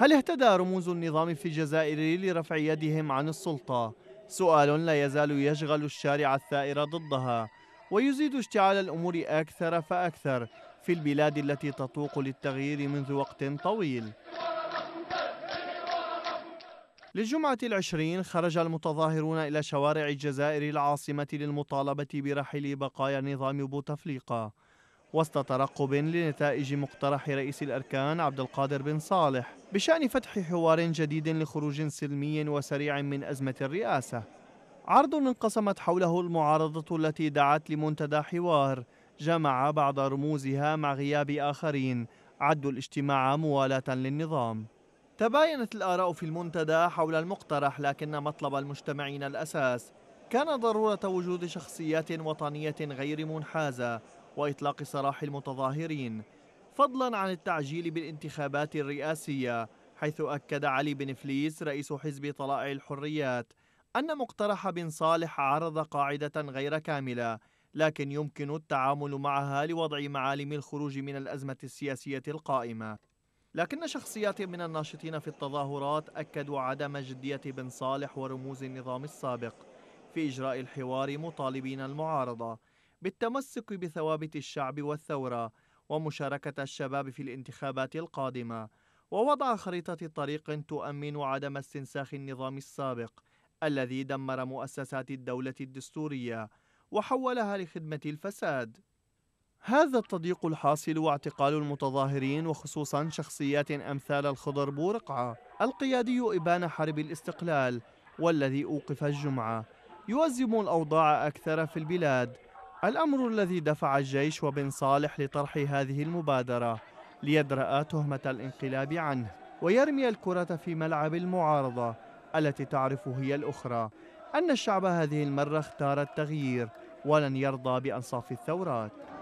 هل اهتدى رموز النظام في الجزائر لرفع يدهم عن السلطة؟ سؤال لا يزال يشغل الشارع الثائر ضدها ويزيد اشتعال الأمور أكثر فأكثر في البلاد التي تطوق للتغيير منذ وقت طويل للجمعة العشرين خرج المتظاهرون إلى شوارع الجزائر العاصمة للمطالبة برحيل بقايا نظام بوتفليقة وسط ترقب لنتائج مقترح رئيس الأركان عبد القادر بن صالح بشأن فتح حوار جديد لخروج سلمي وسريع من أزمة الرئاسة عرض انقسمت حوله المعارضة التي دعت لمنتدى حوار جمع بعض رموزها مع غياب آخرين عدوا الاجتماع موالاة للنظام تباينت الآراء في المنتدى حول المقترح لكن مطلب المجتمعين الأساس كان ضرورة وجود شخصيات وطنية غير منحازة وإطلاق سراح المتظاهرين فضلا عن التعجيل بالانتخابات الرئاسية حيث أكد علي بن فليس رئيس حزب طلائع الحريات أن مقترح بن صالح عرض قاعدة غير كاملة لكن يمكن التعامل معها لوضع معالم الخروج من الأزمة السياسية القائمة لكن شخصيات من الناشطين في التظاهرات أكدوا عدم جدية بن صالح ورموز النظام السابق في إجراء الحوار مطالبين المعارضة بالتمسك بثوابت الشعب والثوره ومشاركه الشباب في الانتخابات القادمه ووضع خريطه طريق تؤمن عدم استنساخ النظام السابق الذي دمر مؤسسات الدوله الدستوريه وحولها لخدمه الفساد هذا التضييق الحاصل واعتقال المتظاهرين وخصوصا شخصيات أمثال الخضر بورقعة القيادي إبان حرب الاستقلال والذي أوقف الجمعة يؤزم الأوضاع أكثر في البلاد الأمر الذي دفع الجيش وبن صالح لطرح هذه المبادرة ليدرأ تهمة الانقلاب عنه ويرمي الكرة في ملعب المعارضة التي تعرف هي الأخرى أن الشعب هذه المرة اختار التغيير ولن يرضى بأنصاف الثورات